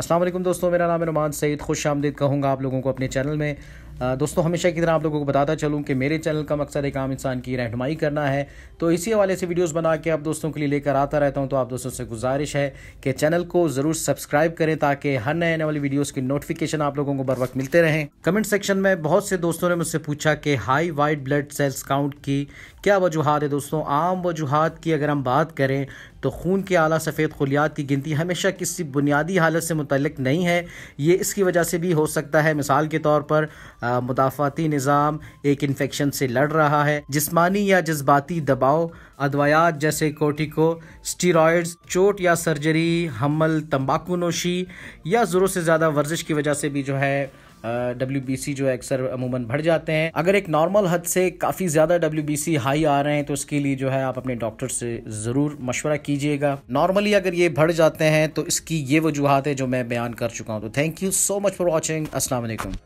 असलम दोस्तों मेरा नाम है नुमान सईद खुश आमदीद कहूँगा आप लोगों को अपने चैनल में दोस्तों हमेशा की तरह आप लोगों को बताता चलूँ कि मेरे चैनल का मकसद एक आम इंसान की रहनमाई करना है तो इसी हवाले से वीडियोस बना के आप दोस्तों के लिए लेकर आता रहता हूँ तो आप दोस्तों से गुजारिश है कि चैनल को ज़रूर सब्सक्राइब करें ताकि हर नए आने वाली वीडियोज़ की नोटिफिकेशन आप लोगों को बर वक्त मिलते रहें कमेंट सेक्शन में बहुत से दोस्तों ने मुझसे पूछा कि high white blood cells count की क्या वजूहत है दोस्तों आम वजूहत की अगर हम बात करें तो खून के आला सफ़ेद खुलियात की गिनती हमेशा किसी बुनियादी हालत से मुतलक नहीं है ये इसकी वजह से भी हो सकता है मिसाल के तौर पर मुदाफ़ती निज़ाम एक इन्फेक्शन से लड़ रहा है जिसमानी या जज्बाती दबाव अदवायात जैसे कोटिको स्टीरॉयड्स चोट या सर्जरी हमल तम्बाकू नोशी या ज़रूर से ज़्यादा वर्जिश की वजह से भी जो है डब्ल्यू बी सी जो अक्सर अमूमन बढ़ जाते हैं अगर एक नॉर्मल हद से काफ़ी ज़्यादा डब्ल्यू बी सी हाई आ रहे हैं तो उसके लिए जो है आप अपने डॉक्टर से ज़रूर मशवरा कीजिएगा नॉर्मली अगर ये बढ़ जाते हैं तो इसकी ये वजूहत है जो मैं बयान कर चुका हूँ तो thank you so much for watching Aslam